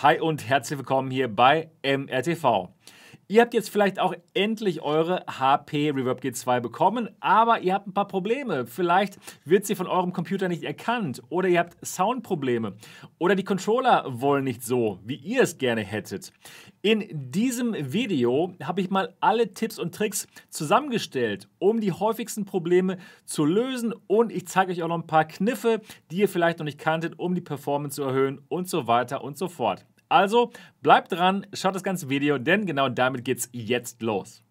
Hi und herzlich willkommen hier bei MRTV. Ihr habt jetzt vielleicht auch endlich eure HP Reverb G2 bekommen, aber ihr habt ein paar Probleme. Vielleicht wird sie von eurem Computer nicht erkannt oder ihr habt Soundprobleme oder die Controller wollen nicht so, wie ihr es gerne hättet. In diesem Video habe ich mal alle Tipps und Tricks zusammengestellt, um die häufigsten Probleme zu lösen und ich zeige euch auch noch ein paar Kniffe, die ihr vielleicht noch nicht kanntet, um die Performance zu erhöhen und so weiter und so fort. Also bleibt dran, schaut das ganze Video, denn genau damit geht's jetzt los.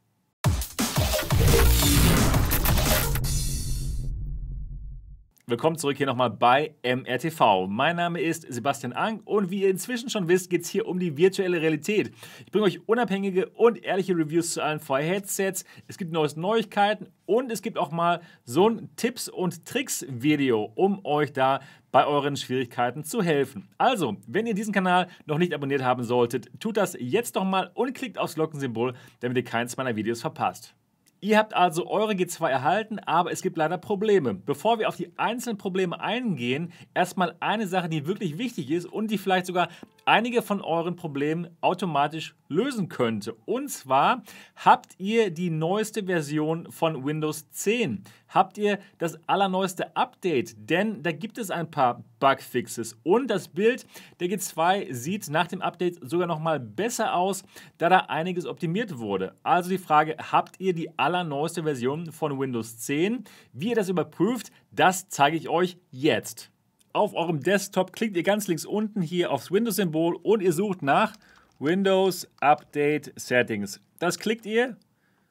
Willkommen zurück hier nochmal bei MRTV. Mein Name ist Sebastian Ang und wie ihr inzwischen schon wisst, geht es hier um die virtuelle Realität. Ich bringe euch unabhängige und ehrliche Reviews zu allen VR Headsets. Es gibt neues Neuigkeiten und es gibt auch mal so ein Tipps und Tricks Video, um euch da bei euren Schwierigkeiten zu helfen. Also, wenn ihr diesen Kanal noch nicht abonniert haben solltet, tut das jetzt doch mal und klickt aufs Glockensymbol, damit ihr keins meiner Videos verpasst. Ihr habt also eure G2 erhalten, aber es gibt leider Probleme. Bevor wir auf die einzelnen Probleme eingehen, erstmal eine Sache, die wirklich wichtig ist und die vielleicht sogar einige von euren Problemen automatisch lösen könnte. Und zwar habt ihr die neueste Version von Windows 10. Habt ihr das allerneueste Update, denn da gibt es ein paar Bugfixes und das Bild der G2 sieht nach dem Update sogar nochmal besser aus, da da einiges optimiert wurde. Also die Frage, habt ihr die aller allerneueste Version von Windows 10. Wie ihr das überprüft, das zeige ich euch jetzt. Auf eurem Desktop klickt ihr ganz links unten hier aufs Windows-Symbol und ihr sucht nach Windows Update Settings. Das klickt ihr.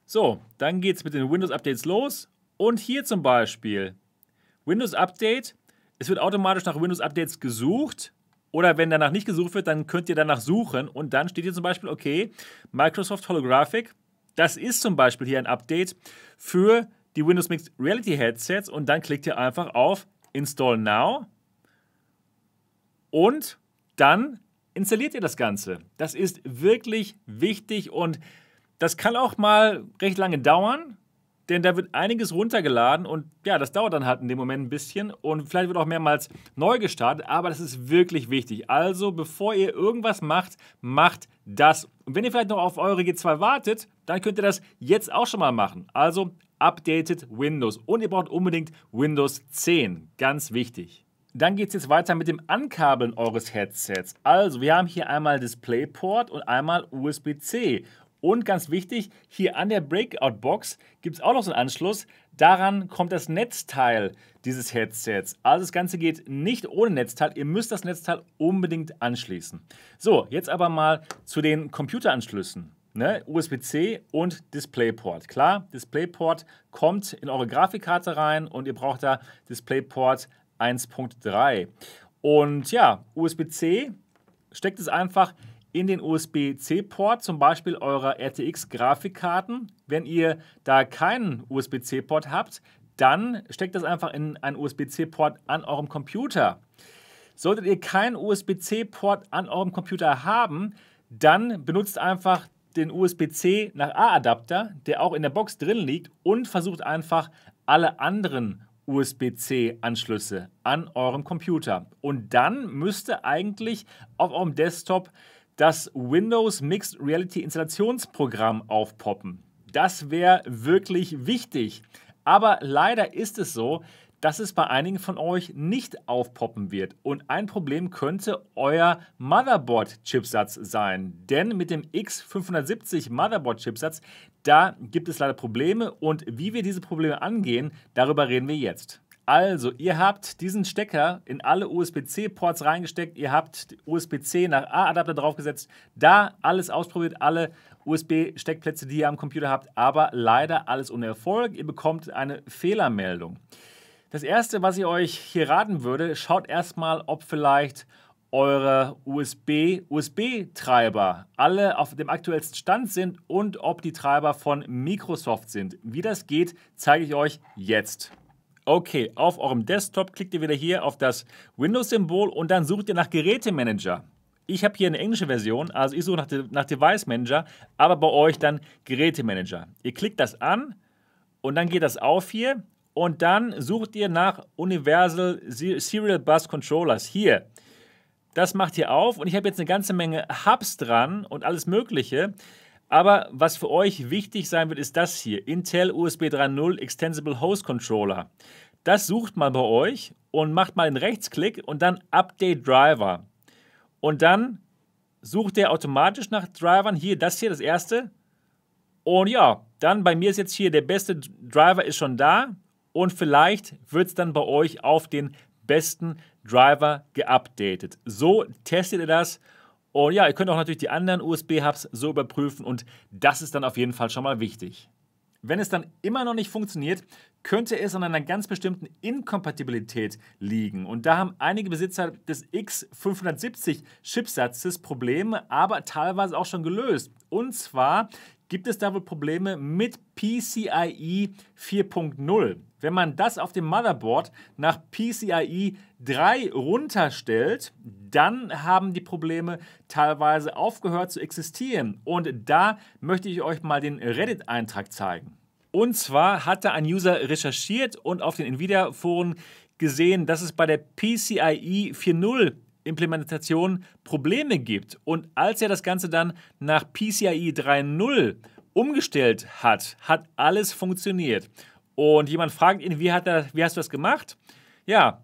So, dann geht es mit den Windows Updates los. Und hier zum Beispiel Windows Update. Es wird automatisch nach Windows Updates gesucht. Oder wenn danach nicht gesucht wird, dann könnt ihr danach suchen. Und dann steht hier zum Beispiel, okay, Microsoft Holographic das ist zum Beispiel hier ein Update für die Windows Mixed Reality Headsets und dann klickt ihr einfach auf Install Now und dann installiert ihr das Ganze. Das ist wirklich wichtig und das kann auch mal recht lange dauern denn da wird einiges runtergeladen und ja, das dauert dann halt in dem Moment ein bisschen und vielleicht wird auch mehrmals neu gestartet, aber das ist wirklich wichtig. Also, bevor ihr irgendwas macht, macht das. Und wenn ihr vielleicht noch auf eure G2 wartet, dann könnt ihr das jetzt auch schon mal machen. Also, updated Windows und ihr braucht unbedingt Windows 10, ganz wichtig. Dann geht es jetzt weiter mit dem Ankabeln eures Headsets. Also, wir haben hier einmal DisplayPort und einmal USB-C. Und ganz wichtig, hier an der Breakout-Box gibt es auch noch so einen Anschluss. Daran kommt das Netzteil dieses Headsets. Also das Ganze geht nicht ohne Netzteil. Ihr müsst das Netzteil unbedingt anschließen. So, jetzt aber mal zu den Computeranschlüssen. Ne? USB-C und DisplayPort. Klar, DisplayPort kommt in eure Grafikkarte rein und ihr braucht da DisplayPort 1.3. Und ja, USB-C steckt es einfach in den USB-C-Port, zum Beispiel eurer RTX-Grafikkarten. Wenn ihr da keinen USB-C-Port habt, dann steckt das einfach in einen USB-C-Port an eurem Computer. Solltet ihr keinen USB-C-Port an eurem Computer haben, dann benutzt einfach den USB-C nach A-Adapter, der auch in der Box drin liegt, und versucht einfach alle anderen USB-C-Anschlüsse an eurem Computer. Und dann müsste eigentlich auf eurem Desktop das Windows Mixed Reality Installationsprogramm aufpoppen. Das wäre wirklich wichtig. Aber leider ist es so, dass es bei einigen von euch nicht aufpoppen wird. Und ein Problem könnte euer Motherboard-Chipsatz sein. Denn mit dem X570 Motherboard-Chipsatz, da gibt es leider Probleme. Und wie wir diese Probleme angehen, darüber reden wir jetzt. Also, ihr habt diesen Stecker in alle USB-C-Ports reingesteckt, ihr habt USB-C nach A-Adapter draufgesetzt, da alles ausprobiert, alle USB-Steckplätze, die ihr am Computer habt, aber leider alles ohne Erfolg. Ihr bekommt eine Fehlermeldung. Das erste, was ich euch hier raten würde, schaut erstmal, ob vielleicht eure USB-USB-Treiber alle auf dem aktuellsten Stand sind und ob die Treiber von Microsoft sind. Wie das geht, zeige ich euch jetzt. Okay, auf eurem Desktop klickt ihr wieder hier auf das Windows-Symbol und dann sucht ihr nach Gerätemanager. Ich habe hier eine englische Version, also ich suche nach, nach Device Manager, aber bei euch dann Gerätemanager. Ihr klickt das an und dann geht das auf hier und dann sucht ihr nach Universal Serial Bus Controllers. Hier. Das macht ihr auf und ich habe jetzt eine ganze Menge Hubs dran und alles Mögliche. Aber was für euch wichtig sein wird, ist das hier: Intel USB 3.0 Extensible Host Controller. Das sucht mal bei euch und macht mal einen Rechtsklick und dann Update Driver. Und dann sucht er automatisch nach Drivern. Hier, das hier, das erste. Und ja, dann bei mir ist jetzt hier der beste Driver ist schon da. Und vielleicht wird es dann bei euch auf den besten Driver geupdatet. So testet ihr das und ja, ihr könnt auch natürlich die anderen USB-Hubs so überprüfen und das ist dann auf jeden Fall schon mal wichtig. Wenn es dann immer noch nicht funktioniert, könnte es an einer ganz bestimmten Inkompatibilität liegen. Und da haben einige Besitzer des X570-Chipsatzes Probleme, aber teilweise auch schon gelöst. Und zwar gibt es da wohl Probleme mit PCIe e 4.0. Wenn man das auf dem Motherboard nach PCIe 3 runterstellt, dann haben die Probleme teilweise aufgehört zu existieren. Und da möchte ich euch mal den Reddit-Eintrag zeigen. Und zwar hatte ein User recherchiert und auf den Nvidia-Foren gesehen, dass es bei der PCIe e 4.0 Implementation Probleme gibt. Und als er das Ganze dann nach PCIe 3.0 umgestellt hat, hat alles funktioniert. Und jemand fragt ihn, wie, hat er, wie hast du das gemacht? Ja,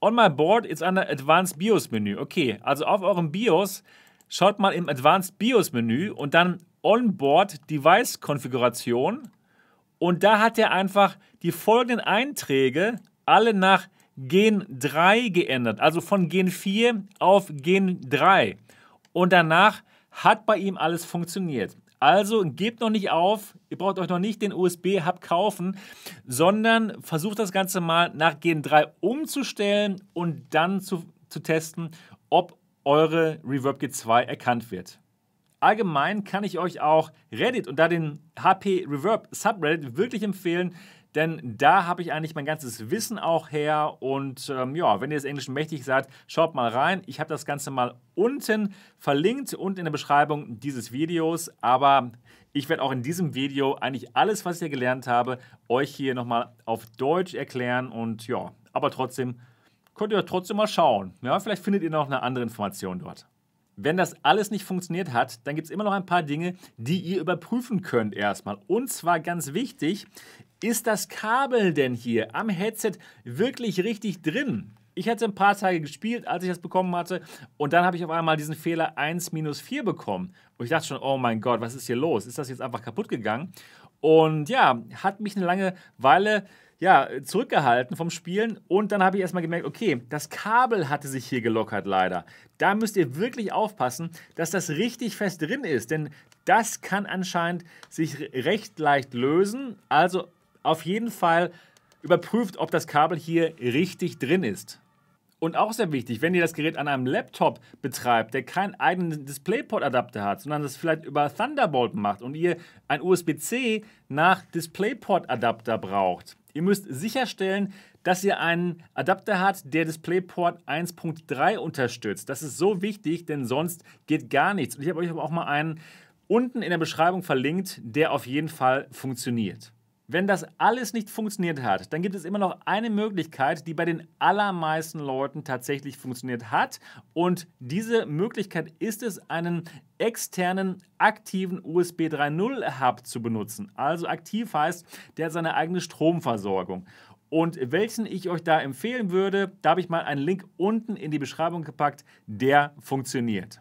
on my board ist under Advanced BIOS Menü. Okay, also auf eurem BIOS schaut mal im Advanced BIOS Menü und dann Onboard Device Konfiguration und da hat er einfach die folgenden Einträge alle nach Gen 3 geändert, also von Gen 4 auf Gen 3. Und danach hat bei ihm alles funktioniert. Also gebt noch nicht auf, ihr braucht euch noch nicht den USB-Hub kaufen, sondern versucht das Ganze mal nach Gen 3 umzustellen und dann zu, zu testen, ob eure Reverb G2 erkannt wird. Allgemein kann ich euch auch Reddit und da den HP Reverb Subreddit wirklich empfehlen, denn da habe ich eigentlich mein ganzes Wissen auch her. Und ähm, ja, wenn ihr das Englischen mächtig seid, schaut mal rein. Ich habe das Ganze mal unten verlinkt, unten in der Beschreibung dieses Videos. Aber ich werde auch in diesem Video eigentlich alles, was ich hier gelernt habe, euch hier nochmal auf Deutsch erklären. Und ja, aber trotzdem könnt ihr trotzdem mal schauen. Ja, vielleicht findet ihr noch eine andere Information dort. Wenn das alles nicht funktioniert hat, dann gibt es immer noch ein paar Dinge, die ihr überprüfen könnt erstmal. Und zwar ganz wichtig, ist das Kabel denn hier am Headset wirklich richtig drin? Ich hatte ein paar Tage gespielt, als ich das bekommen hatte, und dann habe ich auf einmal diesen Fehler 1-4 bekommen. Und ich dachte schon, oh mein Gott, was ist hier los? Ist das jetzt einfach kaputt gegangen? Und ja, hat mich eine lange Weile ja, zurückgehalten vom Spielen. Und dann habe ich erstmal gemerkt, okay, das Kabel hatte sich hier gelockert leider. Da müsst ihr wirklich aufpassen, dass das richtig fest drin ist. Denn das kann anscheinend sich recht leicht lösen. Also auf jeden Fall überprüft, ob das Kabel hier richtig drin ist. Und auch sehr wichtig, wenn ihr das Gerät an einem Laptop betreibt, der keinen eigenen DisplayPort-Adapter hat, sondern das vielleicht über Thunderbolt macht und ihr ein USB-C nach DisplayPort-Adapter braucht, ihr müsst sicherstellen, dass ihr einen Adapter habt, der DisplayPort 1.3 unterstützt. Das ist so wichtig, denn sonst geht gar nichts. Und ich habe euch aber auch mal einen unten in der Beschreibung verlinkt, der auf jeden Fall funktioniert. Wenn das alles nicht funktioniert hat, dann gibt es immer noch eine Möglichkeit, die bei den allermeisten Leuten tatsächlich funktioniert hat. Und diese Möglichkeit ist es, einen externen aktiven USB 3.0 Hub zu benutzen. Also aktiv heißt, der hat seine eigene Stromversorgung. Und welchen ich euch da empfehlen würde, da habe ich mal einen Link unten in die Beschreibung gepackt, der funktioniert.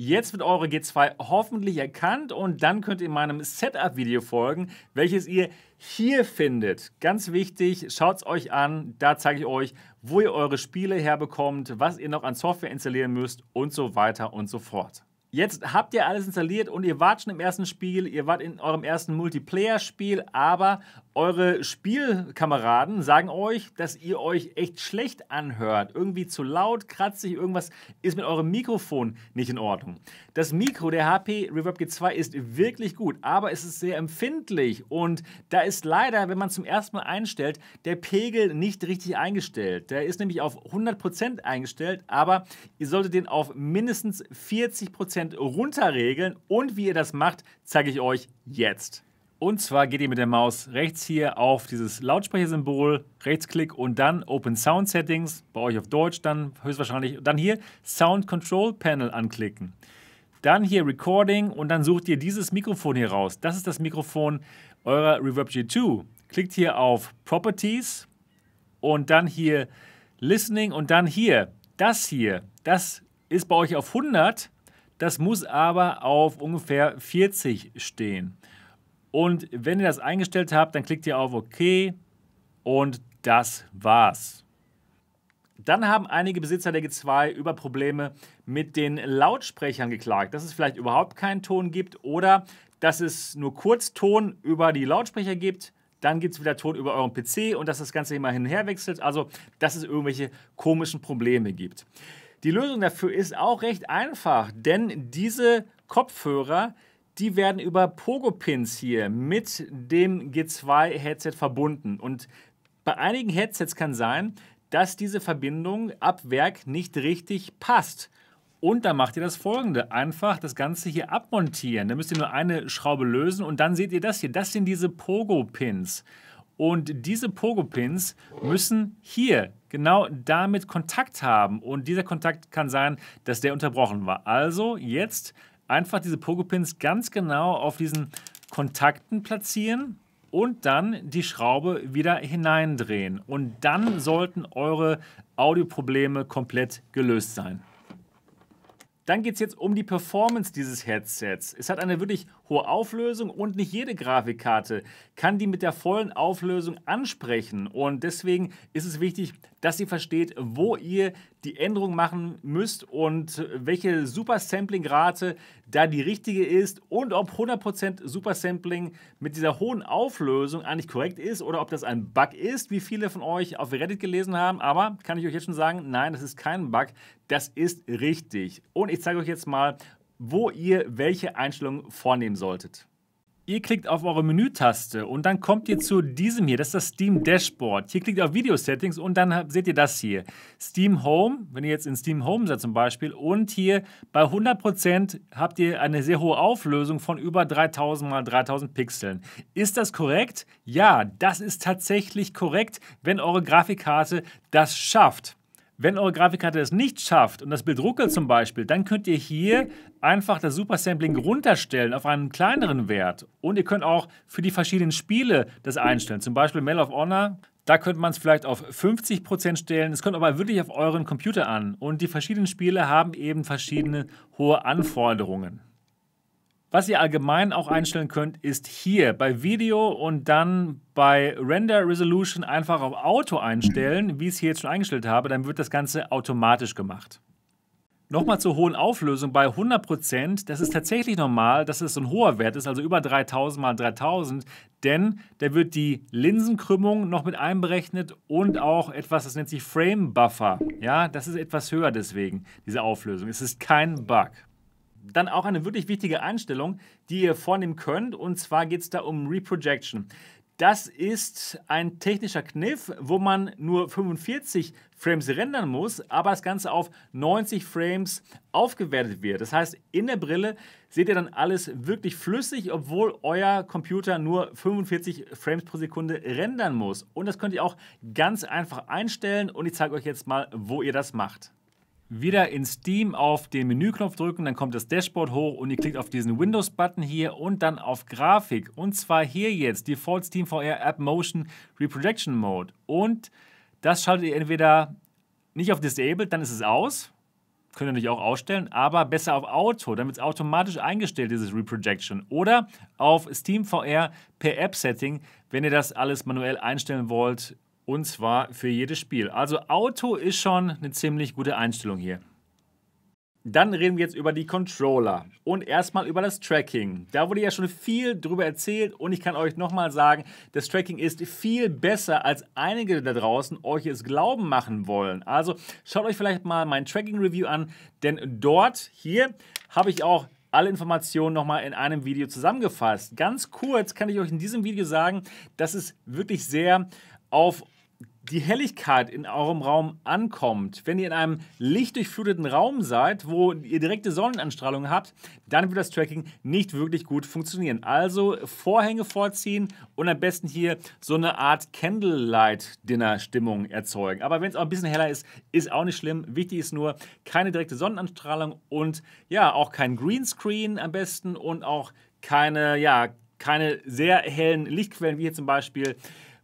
Jetzt wird eure G2 hoffentlich erkannt und dann könnt ihr meinem Setup-Video folgen, welches ihr hier findet. Ganz wichtig, schaut es euch an, da zeige ich euch, wo ihr eure Spiele herbekommt, was ihr noch an Software installieren müsst und so weiter und so fort. Jetzt habt ihr alles installiert und ihr wart schon im ersten Spiel, ihr wart in eurem ersten Multiplayer-Spiel, aber eure Spielkameraden sagen euch, dass ihr euch echt schlecht anhört. Irgendwie zu laut, kratzig, irgendwas ist mit eurem Mikrofon nicht in Ordnung. Das Mikro der HP Reverb G2 ist wirklich gut, aber es ist sehr empfindlich und da ist leider, wenn man zum ersten Mal einstellt, der Pegel nicht richtig eingestellt. Der ist nämlich auf 100% eingestellt, aber ihr solltet den auf mindestens 40% runterregeln und wie ihr das macht, zeige ich euch jetzt. Und zwar geht ihr mit der Maus rechts hier auf dieses Lautsprechersymbol, Rechtsklick und dann Open Sound Settings, bei euch auf Deutsch dann höchstwahrscheinlich. Dann hier Sound Control Panel anklicken. Dann hier Recording und dann sucht ihr dieses Mikrofon hier raus. Das ist das Mikrofon eurer Reverb G2. Klickt hier auf Properties und dann hier Listening und dann hier. Das hier, das ist bei euch auf 100, das muss aber auf ungefähr 40 stehen. Und wenn ihr das eingestellt habt, dann klickt ihr auf OK und das war's. Dann haben einige Besitzer der G2 über Probleme mit den Lautsprechern geklagt, dass es vielleicht überhaupt keinen Ton gibt oder dass es nur kurz Ton über die Lautsprecher gibt, dann gibt es wieder Ton über euren PC und dass das Ganze immer hin und her wechselt, also dass es irgendwelche komischen Probleme gibt. Die Lösung dafür ist auch recht einfach, denn diese Kopfhörer die werden über Pogo-Pins hier mit dem G2-Headset verbunden. Und bei einigen Headsets kann sein, dass diese Verbindung ab Werk nicht richtig passt. Und dann macht ihr das folgende. Einfach das Ganze hier abmontieren. Dann müsst ihr nur eine Schraube lösen und dann seht ihr das hier. Das sind diese Pogo-Pins. Und diese Pogo-Pins müssen hier genau damit Kontakt haben. Und dieser Kontakt kann sein, dass der unterbrochen war. Also jetzt einfach diese Pogo-Pins ganz genau auf diesen Kontakten platzieren und dann die Schraube wieder hineindrehen. Und dann sollten eure Audioprobleme komplett gelöst sein. Dann geht es jetzt um die Performance dieses Headsets. Es hat eine wirklich hohe Auflösung und nicht jede Grafikkarte kann die mit der vollen Auflösung ansprechen. Und deswegen ist es wichtig, dass ihr versteht, wo ihr die Änderung machen müsst und welche Super-Sampling-Rate da die richtige ist und ob 100% Super-Sampling mit dieser hohen Auflösung eigentlich korrekt ist oder ob das ein Bug ist, wie viele von euch auf Reddit gelesen haben. Aber kann ich euch jetzt schon sagen, nein, das ist kein Bug, das ist richtig. Und ich zeige euch jetzt mal, wo ihr welche Einstellung vornehmen solltet. Ihr klickt auf eure Menütaste und dann kommt ihr zu diesem hier. Das ist das Steam Dashboard. Hier klickt ihr auf Video Settings und dann seht ihr das hier. Steam Home, wenn ihr jetzt in Steam Home seid zum Beispiel. Und hier bei 100% habt ihr eine sehr hohe Auflösung von über 3000 mal 3000 Pixeln. Ist das korrekt? Ja, das ist tatsächlich korrekt, wenn eure Grafikkarte das schafft. Wenn eure Grafikkarte es nicht schafft und das Bild ruckelt zum Beispiel, dann könnt ihr hier einfach das Supersampling runterstellen auf einen kleineren Wert. Und ihr könnt auch für die verschiedenen Spiele das einstellen. Zum Beispiel Mail of Honor, da könnte man es vielleicht auf 50% stellen. Es kommt aber wirklich auf euren Computer an. Und die verschiedenen Spiele haben eben verschiedene hohe Anforderungen. Was ihr allgemein auch einstellen könnt, ist hier bei Video und dann bei Render Resolution einfach auf Auto einstellen, wie ich es hier jetzt schon eingestellt habe, dann wird das Ganze automatisch gemacht. Nochmal zur hohen Auflösung bei 100%, das ist tatsächlich normal, dass es so ein hoher Wert ist, also über 3000 mal 3000, denn da wird die Linsenkrümmung noch mit einberechnet und auch etwas, das nennt sich Frame Buffer. Ja, das ist etwas höher deswegen, diese Auflösung. Es ist kein Bug dann auch eine wirklich wichtige Einstellung, die ihr vornehmen könnt. Und zwar geht es da um Reprojection. Das ist ein technischer Kniff, wo man nur 45 Frames rendern muss, aber das Ganze auf 90 Frames aufgewertet wird. Das heißt, in der Brille seht ihr dann alles wirklich flüssig, obwohl euer Computer nur 45 Frames pro Sekunde rendern muss. Und das könnt ihr auch ganz einfach einstellen und ich zeige euch jetzt mal, wo ihr das macht wieder in Steam auf den Menüknopf drücken, dann kommt das Dashboard hoch und ihr klickt auf diesen Windows-Button hier und dann auf Grafik. Und zwar hier jetzt Default Steam VR App Motion Reprojection Mode. Und das schaltet ihr entweder nicht auf Disabled, dann ist es aus. Könnt ihr natürlich auch ausstellen, aber besser auf Auto, damit es automatisch eingestellt ist, dieses Reprojection. Oder auf Steam VR per App-Setting, wenn ihr das alles manuell einstellen wollt und zwar für jedes Spiel. Also Auto ist schon eine ziemlich gute Einstellung hier. Dann reden wir jetzt über die Controller und erstmal über das Tracking. Da wurde ja schon viel drüber erzählt und ich kann euch nochmal sagen, das Tracking ist viel besser, als einige da draußen euch es glauben machen wollen. Also schaut euch vielleicht mal mein Tracking-Review an, denn dort hier habe ich auch alle Informationen nochmal in einem Video zusammengefasst. Ganz kurz kann ich euch in diesem Video sagen, dass es wirklich sehr auf die Helligkeit in eurem Raum ankommt, wenn ihr in einem lichtdurchfluteten Raum seid, wo ihr direkte Sonnenanstrahlung habt, dann wird das Tracking nicht wirklich gut funktionieren. Also Vorhänge vorziehen und am besten hier so eine Art Candlelight-Dinner-Stimmung erzeugen. Aber wenn es auch ein bisschen heller ist, ist auch nicht schlimm. Wichtig ist nur keine direkte Sonnenanstrahlung und ja, auch kein Greenscreen am besten und auch keine, ja, keine sehr hellen Lichtquellen, wie hier zum Beispiel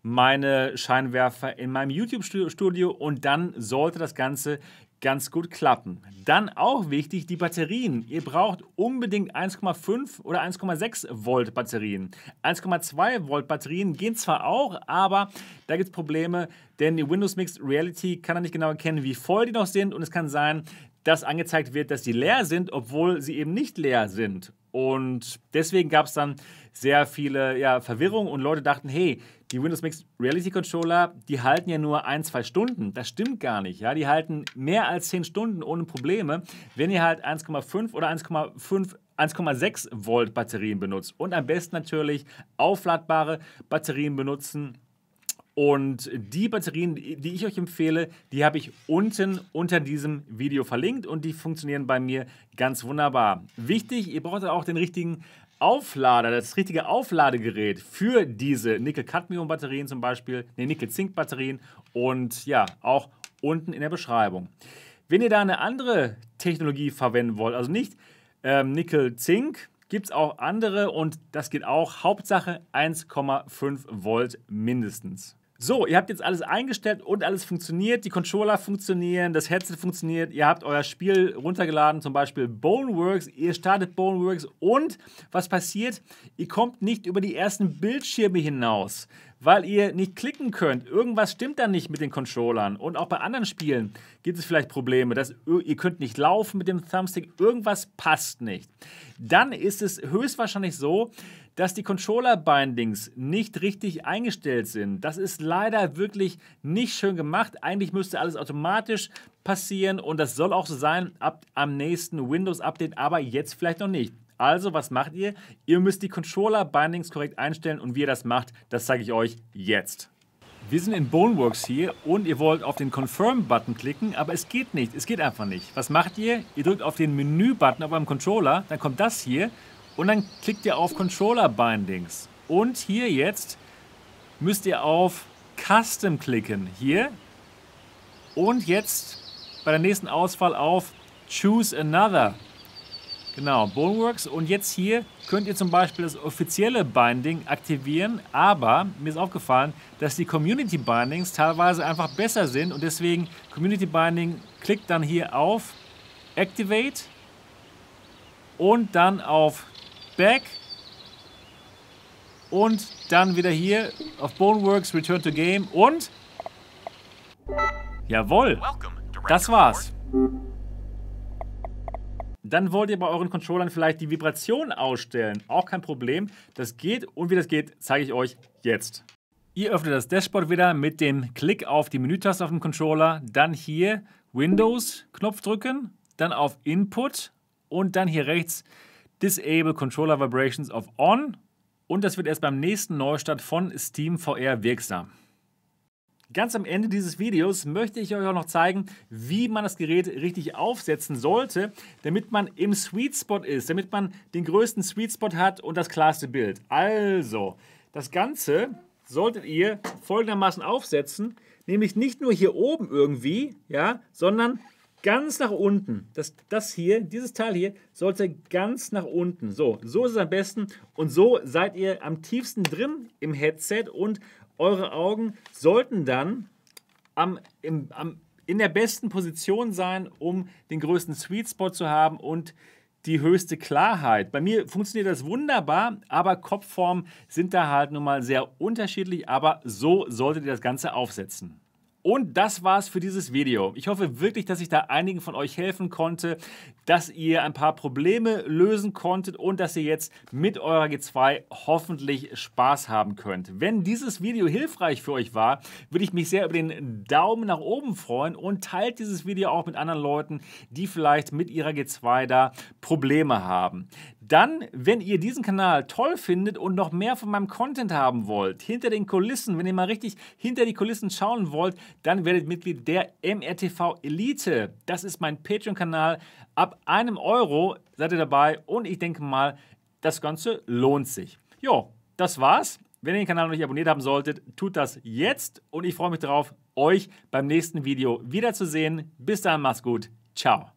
meine Scheinwerfer in meinem YouTube-Studio und dann sollte das Ganze ganz gut klappen. Dann auch wichtig die Batterien. Ihr braucht unbedingt 1,5 oder 1,6 Volt Batterien. 1,2 Volt Batterien gehen zwar auch, aber da gibt es Probleme, denn die Windows Mixed Reality kann er nicht genau erkennen, wie voll die noch sind und es kann sein, dass angezeigt wird, dass die leer sind, obwohl sie eben nicht leer sind. Und deswegen gab es dann sehr viele ja, Verwirrung und Leute dachten, hey, die Windows Mixed Reality Controller, die halten ja nur ein, zwei Stunden. Das stimmt gar nicht. Ja? Die halten mehr als zehn Stunden ohne Probleme, wenn ihr halt 1,5 oder 1,5 1,6 Volt Batterien benutzt und am besten natürlich aufladbare Batterien benutzen. Und die Batterien, die ich euch empfehle, die habe ich unten unter diesem Video verlinkt und die funktionieren bei mir ganz wunderbar. Wichtig, ihr braucht auch den richtigen Auflader, das richtige Aufladegerät für diese Nickel-Cadmium-Batterien zum Beispiel, ne, Nickel-Zink-Batterien und ja, auch unten in der Beschreibung. Wenn ihr da eine andere Technologie verwenden wollt, also nicht ähm, Nickel-Zink, gibt es auch andere und das geht auch. Hauptsache 1,5 Volt mindestens. So, ihr habt jetzt alles eingestellt und alles funktioniert. Die Controller funktionieren, das Headset funktioniert. Ihr habt euer Spiel runtergeladen, zum Beispiel Boneworks. Ihr startet Boneworks und was passiert? Ihr kommt nicht über die ersten Bildschirme hinaus, weil ihr nicht klicken könnt. Irgendwas stimmt da nicht mit den Controllern. Und auch bei anderen Spielen gibt es vielleicht Probleme. Dass ihr könnt nicht laufen mit dem Thumbstick. Irgendwas passt nicht. Dann ist es höchstwahrscheinlich so, dass die Controller-Bindings nicht richtig eingestellt sind. Das ist leider wirklich nicht schön gemacht. Eigentlich müsste alles automatisch passieren und das soll auch so sein ab am nächsten Windows-Update, aber jetzt vielleicht noch nicht. Also, was macht ihr? Ihr müsst die Controller-Bindings korrekt einstellen und wie ihr das macht, das zeige ich euch jetzt. Wir sind in Boneworks hier und ihr wollt auf den Confirm-Button klicken, aber es geht nicht, es geht einfach nicht. Was macht ihr? Ihr drückt auf den Menü-Button auf eurem Controller, dann kommt das hier und dann klickt ihr auf Controller Bindings. Und hier jetzt müsst ihr auf Custom klicken. Hier. Und jetzt bei der nächsten Auswahl auf Choose Another. Genau, Boneworks. Und jetzt hier könnt ihr zum Beispiel das offizielle Binding aktivieren, aber mir ist aufgefallen, dass die Community Bindings teilweise einfach besser sind und deswegen Community Binding klickt dann hier auf Activate und dann auf back. Und dann wieder hier auf Boneworks, Return to Game und... Jawohl, das war's. Dann wollt ihr bei euren Controllern vielleicht die Vibration ausstellen. Auch kein Problem. Das geht und wie das geht, zeige ich euch jetzt. Ihr öffnet das Dashboard wieder mit dem Klick auf die Menütaste auf dem Controller, dann hier Windows-Knopf drücken, dann auf Input und dann hier rechts Disable Controller Vibrations auf On und das wird erst beim nächsten Neustart von Steam VR wirksam. Ganz am Ende dieses Videos möchte ich euch auch noch zeigen, wie man das Gerät richtig aufsetzen sollte, damit man im Sweet Spot ist, damit man den größten Sweet Spot hat und das klarste Bild. Also, das Ganze solltet ihr folgendermaßen aufsetzen, nämlich nicht nur hier oben irgendwie, ja, sondern ganz nach unten. Das, das hier, dieses Teil hier, sollte ganz nach unten. So, so ist es am besten. Und so seid ihr am tiefsten drin im Headset und eure Augen sollten dann am, im, am, in der besten Position sein, um den größten Sweet Spot zu haben und die höchste Klarheit. Bei mir funktioniert das wunderbar, aber Kopfformen sind da halt nun mal sehr unterschiedlich, aber so solltet ihr das Ganze aufsetzen. Und das war's für dieses Video. Ich hoffe wirklich, dass ich da einigen von euch helfen konnte, dass ihr ein paar Probleme lösen konntet und dass ihr jetzt mit eurer G2 hoffentlich Spaß haben könnt. Wenn dieses Video hilfreich für euch war, würde ich mich sehr über den Daumen nach oben freuen und teilt dieses Video auch mit anderen Leuten, die vielleicht mit ihrer G2 da Probleme haben. Dann, wenn ihr diesen Kanal toll findet und noch mehr von meinem Content haben wollt, hinter den Kulissen, wenn ihr mal richtig hinter die Kulissen schauen wollt, dann werdet Mitglied der MRTV Elite. Das ist mein Patreon-Kanal. Ab einem Euro seid ihr dabei und ich denke mal, das Ganze lohnt sich. Jo, das war's. Wenn ihr den Kanal noch nicht abonniert haben solltet, tut das jetzt und ich freue mich darauf, euch beim nächsten Video wiederzusehen. Bis dahin, macht's gut. Ciao.